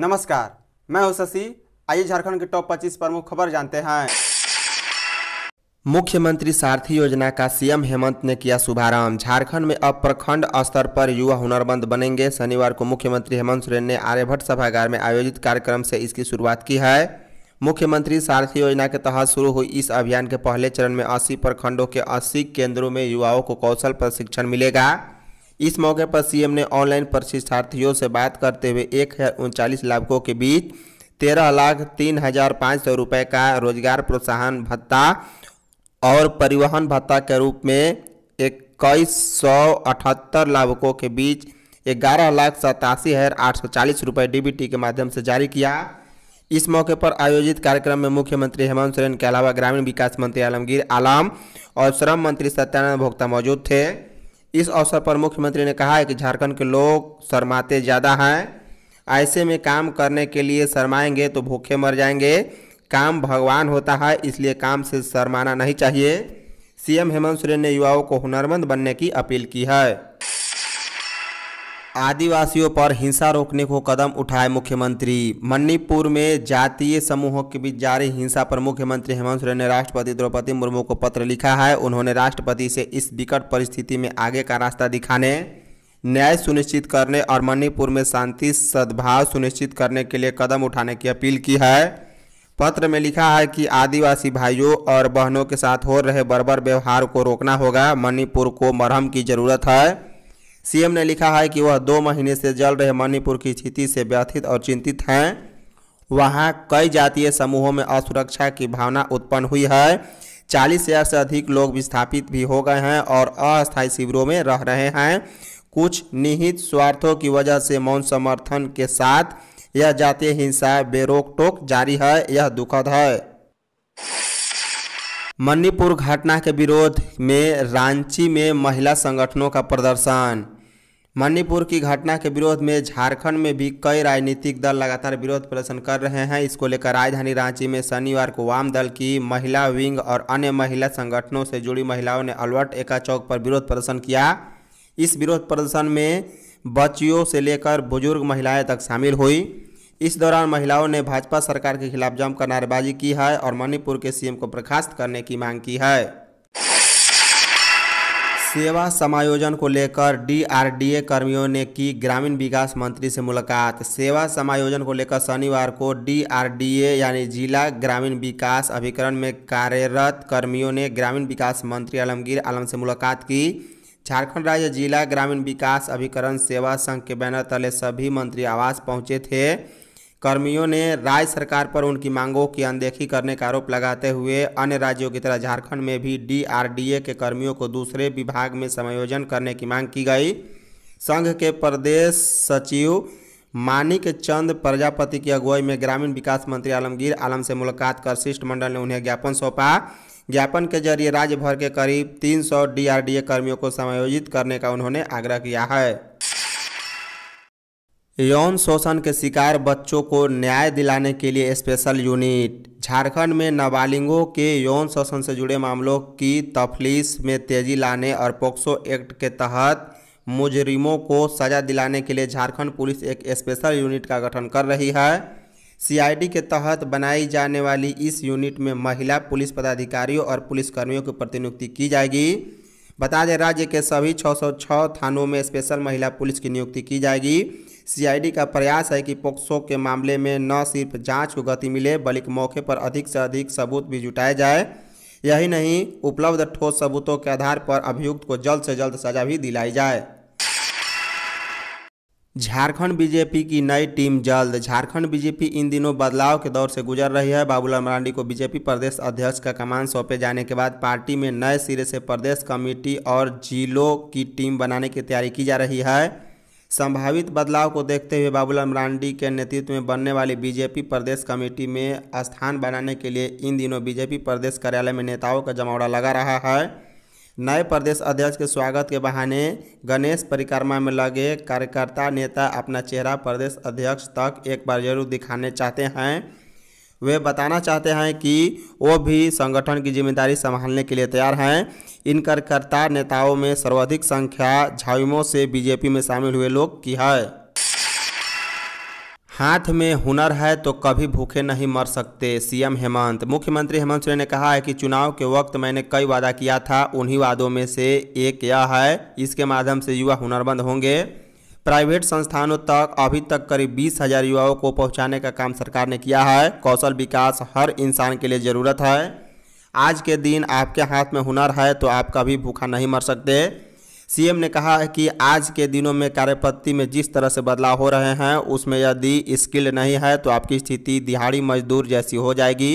नमस्कार मैं हूं शशि आइए झारखंड के टॉप 25 प्रमुख खबर जानते हैं मुख्यमंत्री सारथी योजना का सीएम हेमंत ने किया शुभारंभ झारखंड में अब प्रखंड स्तर पर युवा हुनरमंद बनेंगे शनिवार को मुख्यमंत्री हेमंत सोरेन ने आर्यभट्ट सभागार में आयोजित कार्यक्रम से इसकी शुरुआत की है मुख्यमंत्री सारथी योजना के तहत शुरू हुई इस अभियान के पहले चरण में अस्सी प्रखंडों के अस्सी केंद्रों में युवाओं को कौशल प्रशिक्षण मिलेगा इस मौके पर सीएम ने ऑनलाइन प्रशिक्षार्थियों से बात करते हुए एक लाभकों के बीच तेरह लाख तीन हजार पाँच सौ रुपये का रोजगार प्रोत्साहन भत्ता और परिवहन भत्ता के रूप में इक्कीस सौ अठहत्तर लाभकों के बीच ग्यारह लाख सतासी हज़ार आठ सौ चालीस रुपये डी के माध्यम से जारी किया इस मौके पर आयोजित कार्यक्रम में मुख्यमंत्री हेमंत सोरेन के अलावा ग्रामीण विकास मंत्री आलमगीर आलम और श्रम मंत्री सत्यानंद भोक्ता मौजूद थे इस अवसर पर मुख्यमंत्री ने कहा है कि झारखंड के लोग शर्माते ज़्यादा हैं ऐसे में काम करने के लिए शर्माएंगे तो भूखे मर जाएंगे काम भगवान होता है इसलिए काम से शर्माना नहीं चाहिए सीएम हेमंत सोरेन ने युवाओं को हुनरमंद बनने की अपील की है आदिवासियों पर हिंसा रोकने को कदम उठाए मुख्यमंत्री मणिपुर में जातीय समूहों के बीच जारी हिंसा पर मुख्यमंत्री हेमंत सोरेन ने राष्ट्रपति द्रौपदी मुर्मू को पत्र लिखा है उन्होंने राष्ट्रपति से इस विकट परिस्थिति में आगे का रास्ता दिखाने न्याय सुनिश्चित करने और मणिपुर में शांति सद्भाव सुनिश्चित करने के लिए कदम उठाने की अपील की है पत्र में लिखा है कि आदिवासी भाइयों और बहनों के साथ हो रहे बर्बर व्यवहार को रोकना होगा मणिपुर को मरहम की जरूरत है सीएम ने लिखा है कि वह दो महीने से जल रहे मणिपुर की स्थिति से व्यथित और चिंतित हैं वहां कई जातीय समूहों में असुरक्षा की भावना उत्पन्न हुई है चालीस हज़ार से अधिक लोग विस्थापित भी हो गए हैं और अस्थायी शिविरों में रह रहे हैं कुछ निहित स्वार्थों की वजह से मौन समर्थन के साथ यह जातीय हिंसा बेरोक टोक जारी है यह दुखद है मणिपुर घटना के विरोध में रांची में महिला संगठनों का प्रदर्शन मणिपुर की घटना के विरोध में झारखंड में भी कई राजनीतिक दल लगातार विरोध प्रदर्शन कर रहे हैं इसको लेकर राजधानी रांची में शनिवार को वाम दल की महिला विंग और अन्य महिला संगठनों से जुड़ी महिलाओं ने अलवर्ट एका चौक पर विरोध प्रदर्शन किया इस विरोध प्रदर्शन में बच्चियों से लेकर बुजुर्ग महिलाएं तक शामिल हुई इस दौरान महिलाओं ने भाजपा सरकार के खिलाफ जमकर नारेबाजी की है और मणिपुर के सीएम को बर्खास्त करने की मांग की है सेवा समायोजन को लेकर डीआरडीए कर्मियों ने की ग्रामीण विकास मंत्री से मुलाकात सेवा समायोजन को लेकर शनिवार को डीआरडीए यानी जिला ग्रामीण विकास अभिकरण में कार्यरत कर्मियों ने ग्रामीण विकास मंत्री आलमगीर आलम से मुलाकात की झारखंड राज्य जिला ग्रामीण विकास अभिकरण सेवा संघ के बैनर तले सभी मंत्री आवास पहुंचे थे कर्मियों ने राज्य सरकार पर उनकी मांगों की अनदेखी करने का आरोप लगाते हुए अन्य राज्यों की तरह झारखंड में भी डीआरडीए के कर्मियों को दूसरे विभाग में समायोजन करने की मांग की गई संघ के प्रदेश सचिव मानिक चंद प्रजापति की अगुवाई में ग्रामीण विकास मंत्री आलमगीर आलम से मुलाकात कर शिष्टमंडल ने उन्हें ज्ञापन सौंपा ज्ञापन के जरिए राज्य भर के करीब 300 डीआरडीए कर्मियों को समायोजित करने का उन्होंने आग्रह किया है यौन शोषण के शिकार बच्चों को न्याय दिलाने के लिए स्पेशल यूनिट झारखंड में नाबालिगों के यौन शोषण से जुड़े मामलों की तफलीस में तेजी लाने और पोक्सो एक्ट के तहत मुजरिमों को सजा दिलाने के लिए झारखंड पुलिस एक स्पेशल यूनिट का गठन कर रही है सीआईडी के तहत बनाई जाने वाली इस यूनिट में महिला पुलिस पदाधिकारियों और पुलिसकर्मियों की प्रतिनियुक्ति की जाएगी बता दें राज्य के सभी 606 थानों में स्पेशल महिला पुलिस की नियुक्ति की जाएगी सीआईडी का प्रयास है कि पोक्सो के मामले में न सिर्फ जांच को गति मिले बल्कि मौके पर अधिक से अधिक सबूत भी जुटाए जाए यही नहीं उपलब्ध ठोस सबूतों के आधार पर अभियुक्त को जल्द से जल्द सजा भी दिलाई जाए झारखंड बीजेपी की नई टीम जल्द झारखंड बीजेपी इन दिनों बदलाव के दौर से गुजर रही है बाबूलाल मरांडी को बीजेपी प्रदेश अध्यक्ष का कमान सौंपे जाने के बाद पार्टी में नए सिरे से प्रदेश कमेटी और जिलों की टीम बनाने की तैयारी की जा रही है संभावित बदलाव को देखते हुए बाबूलाल मरांडी के नेतृत्व में बनने वाली बीजेपी प्रदेश कमेटी में स्थान बनाने के लिए इन दिनों बीजेपी प्रदेश कार्यालय में नेताओं का जमावड़ा लगा रहा है नए प्रदेश अध्यक्ष के स्वागत के बहाने गणेश परिक्रमा में लगे कार्यकर्ता नेता अपना चेहरा प्रदेश अध्यक्ष तक एक बार जरूर दिखाने चाहते हैं वे बताना चाहते हैं कि वो भी संगठन की जिम्मेदारी संभालने के लिए तैयार हैं इन कार्यकर्ता नेताओं में सर्वाधिक संख्या झाविमों से बीजेपी में शामिल हुए लोग की है हाथ में हुनर है तो कभी भूखे नहीं मर सकते सीएम हेमंत मुख्यमंत्री हेमंत सोरेन ने कहा है कि चुनाव के वक्त मैंने कई वादा किया था उन्हीं वादों में से एक यह है इसके माध्यम से युवा हुनरमंद होंगे प्राइवेट संस्थानों तक अभी तक करीब बीस हजार युवाओं को पहुंचाने का काम सरकार ने किया है कौशल विकास हर इंसान के लिए ज़रूरत है आज के दिन आपके हाथ में हुनर है तो आप कभी भूखा नहीं मर सकते सीएम ने कहा है कि आज के दिनों में कार्यपत्ति में जिस तरह से बदलाव हो रहे हैं उसमें यदि स्किल नहीं है तो आपकी स्थिति दिहाड़ी मजदूर जैसी हो जाएगी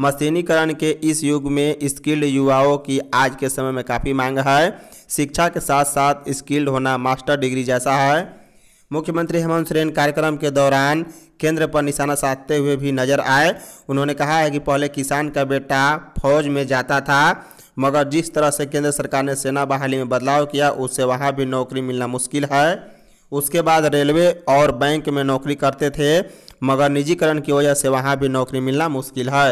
मशीनीकरण के इस युग में स्किल्ड युवाओं की आज के समय में काफ़ी मांग है शिक्षा के साथ साथ स्किल्ड होना मास्टर डिग्री जैसा है मुख्यमंत्री हेमंत सोरेन कार्यक्रम के दौरान केंद्र पर निशाना साधते हुए भी नजर आए उन्होंने कहा है कि पहले किसान का बेटा फौज में जाता था मगर जिस तरह से केंद्र सरकार ने सेना बहाली में बदलाव किया उससे वहाँ भी नौकरी मिलना मुश्किल है उसके बाद रेलवे और बैंक में नौकरी करते थे मगर निजीकरण की वजह से वहाँ भी नौकरी मिलना मुश्किल है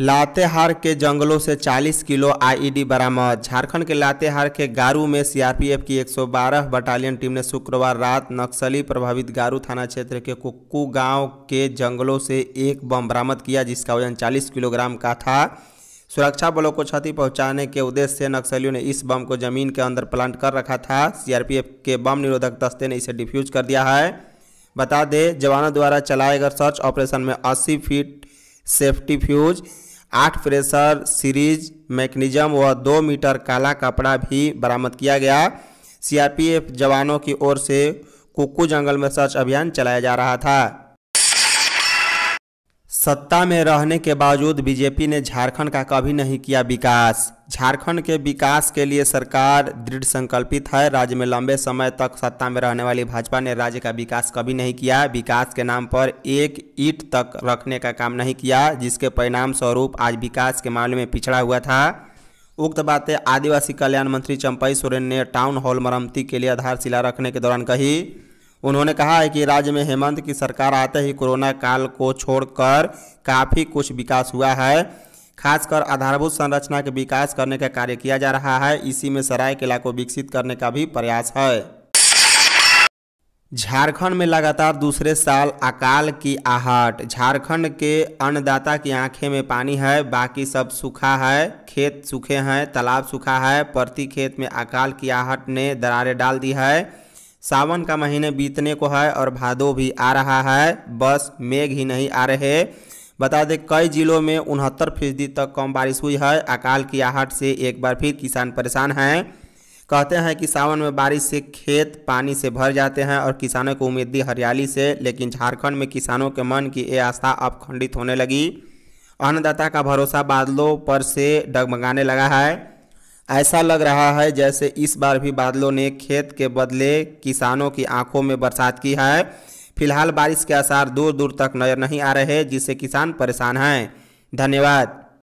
लातेहार के जंगलों से 40 किलो आईईडी बरामद झारखंड के लातेहार के गारू में सीआरपीएफ की 112 बटालियन टीम ने शुक्रवार रात नक्सली प्रभावित गारू थाना क्षेत्र के कुक्कू गांव के जंगलों से एक बम बरामद किया जिसका वजन 40 किलोग्राम का था सुरक्षा बलों को क्षति पहुंचाने के उद्देश्य से नक्सलियों ने इस बम को जमीन के अंदर प्लांट कर रखा था सीआरपीएफ के बम निरोधक दस्ते ने इसे डिफ्यूज कर दिया है बता दें जवानों द्वारा चलाए गए सर्च ऑपरेशन में अस्सी फीट सेफ्टी फ्यूज़ आठ फ्रेशर सीरीज मैकेनिज्म व दो मीटर काला कपड़ा भी बरामद किया गया सीआरपीएफ जवानों की ओर से कुक्कू जंगल में सर्च अभियान चलाया जा रहा था सत्ता में रहने के बावजूद बीजेपी ने झारखंड का कभी नहीं किया विकास झारखंड के विकास के लिए सरकार दृढ़ संकल्पित है राज्य में लंबे समय तक सत्ता में रहने वाली भाजपा ने राज्य का विकास कभी नहीं किया विकास के नाम पर एक ईट तक रखने का काम नहीं किया जिसके परिणाम स्वरूप आज विकास के मामले में पिछड़ा हुआ था उक्त बातें आदिवासी कल्याण मंत्री चंपई सोरेन ने टाउन हॉल मरम्मती के लिए आधारशिला रखने के दौरान कही उन्होंने कहा है कि राज्य में हेमंत की सरकार आते ही कोरोना काल को छोड़कर काफ़ी कुछ विकास हुआ है खासकर आधारभूत संरचना के विकास करने का कार्य किया जा रहा है इसी में किला को विकसित करने का भी प्रयास है झारखंड में लगातार दूसरे साल अकाल की आहट झारखंड के अन्नदाता की आंखें में पानी है बाकी सब सूखा है खेत सूखे हैं तालाब सूखा है प्रति खेत में अकाल की आहट ने दरारें डाल दी है सावन का महीने बीतने को है और भादो भी आ रहा है बस मेघ ही नहीं आ रहे बता दें कई जिलों में उनहत्तर फीसदी तक कम बारिश हुई है अकाल की आहट से एक बार फिर किसान परेशान हैं कहते हैं कि सावन में बारिश से खेत पानी से भर जाते हैं और किसानों को उम्मीद दी हरियाली से लेकिन झारखंड में किसानों के मन की ये आस्था अब खंडित होने लगी अन्नदाता का भरोसा बादलों पर से डगमगाने लगा है ऐसा लग रहा है जैसे इस बार भी बादलों ने खेत के बदले किसानों की आंखों में बरसात की है फिलहाल बारिश के आसार दूर दूर तक नजर नहीं आ रहे जिससे किसान परेशान हैं धन्यवाद